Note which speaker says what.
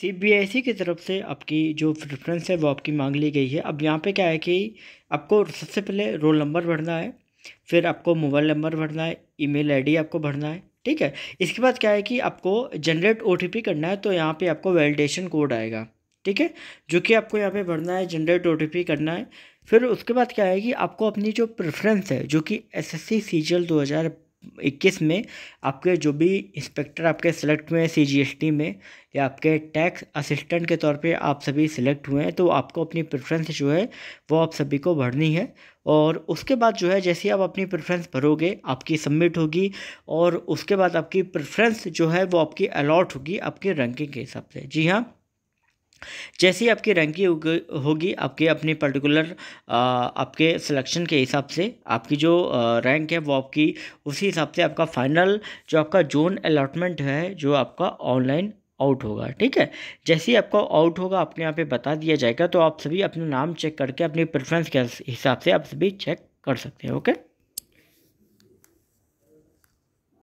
Speaker 1: सी e की तरफ से आपकी जो प्रेफरेंस है वो आपकी मांग ली गई है अब यहाँ पे क्या है कि आपको सबसे पहले रोल नंबर भरना है फिर आपको मोबाइल नंबर भरना है ईमेल आईडी आपको भरना है ठीक है इसके बाद क्या है कि आपको जनरेट ओ करना है तो यहाँ पर आपको वैलिडेशन कोड आएगा ठीक है जो कि आपको यहाँ पर भरना है जनरेट ओ करना है फिर उसके बाद क्या है कि आपको अपनी जो प्रेफरेंस है जो कि S S C C G L दो हज़ार इक्कीस में आपके जो भी इंस्पेक्टर आपके सेलेक्ट हुए हैं सी में या आपके टैक्स असिस्टेंट के तौर पे आप सभी सिलेक्ट हुए हैं तो आपको अपनी प्रेफरेंस जो है वो आप सभी को भरनी है और उसके बाद जो है जैसे आप अपनी प्रेफरेंस भरोगे आपकी सबमिट होगी और उसके बाद आपकी प्रेफरेंस जो है वो आपकी अलॉट होगी आपकी रैंकिंग के हिसाब से जी हाँ जैसे ही आपकी रैंकिंग होगी आपके अपने पर्टिकुलर आपके सिलेक्शन के हिसाब से आपकी जो रैंक है वो आपकी उसी हिसाब से आपका फाइनल जो आपका जोन अलॉटमेंट है जो आपका ऑनलाइन आउट होगा ठीक है जैसे ही आपका आउट होगा आपने यहाँ पे बता दिया जाएगा तो आप सभी अपना नाम चेक करके अपनी प्रेफरेंस के हिसाब से आप सभी चेक कर सकते हैं ओके